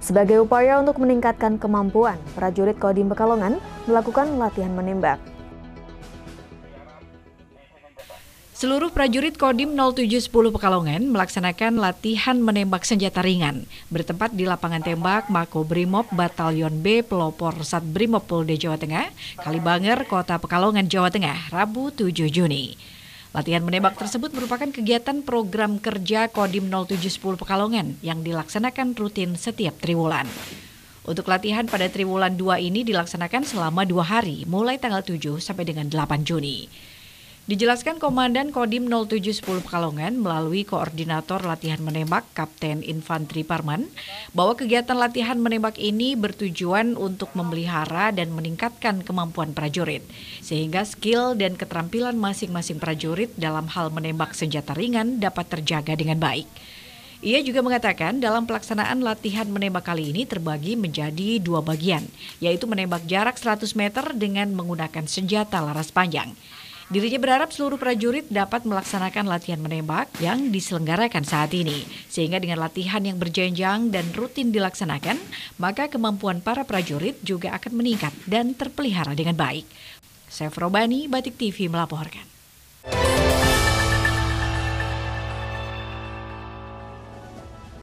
Sebagai upaya untuk meningkatkan kemampuan, prajurit Kodim Pekalongan melakukan latihan menembak. Seluruh prajurit Kodim 0710 Pekalongan melaksanakan latihan menembak senjata ringan bertempat di lapangan tembak Mako Brimob Batalion B Pelopor Sat Brimob Polda Jawa Tengah, Kalibanger, Kota Pekalongan, Jawa Tengah, Rabu 7 Juni. Latihan menembak tersebut merupakan kegiatan program kerja Kodim 0710 Pekalongan yang dilaksanakan rutin setiap triwulan. Untuk latihan pada triwulan 2 ini dilaksanakan selama dua hari, mulai tanggal 7 sampai dengan 8 Juni. Dijelaskan Komandan Kodim 0710 Pekalongan melalui Koordinator Latihan Menembak Kapten Infantri Parman bahwa kegiatan latihan menembak ini bertujuan untuk memelihara dan meningkatkan kemampuan prajurit sehingga skill dan keterampilan masing-masing prajurit dalam hal menembak senjata ringan dapat terjaga dengan baik. Ia juga mengatakan dalam pelaksanaan latihan menembak kali ini terbagi menjadi dua bagian, yaitu menembak jarak 100 meter dengan menggunakan senjata laras panjang. Dirinya berharap seluruh prajurit dapat melaksanakan latihan menembak yang diselenggarakan saat ini. Sehingga dengan latihan yang berjenjang dan rutin dilaksanakan, maka kemampuan para prajurit juga akan meningkat dan terpelihara dengan baik. Saya Batik TV melaporkan.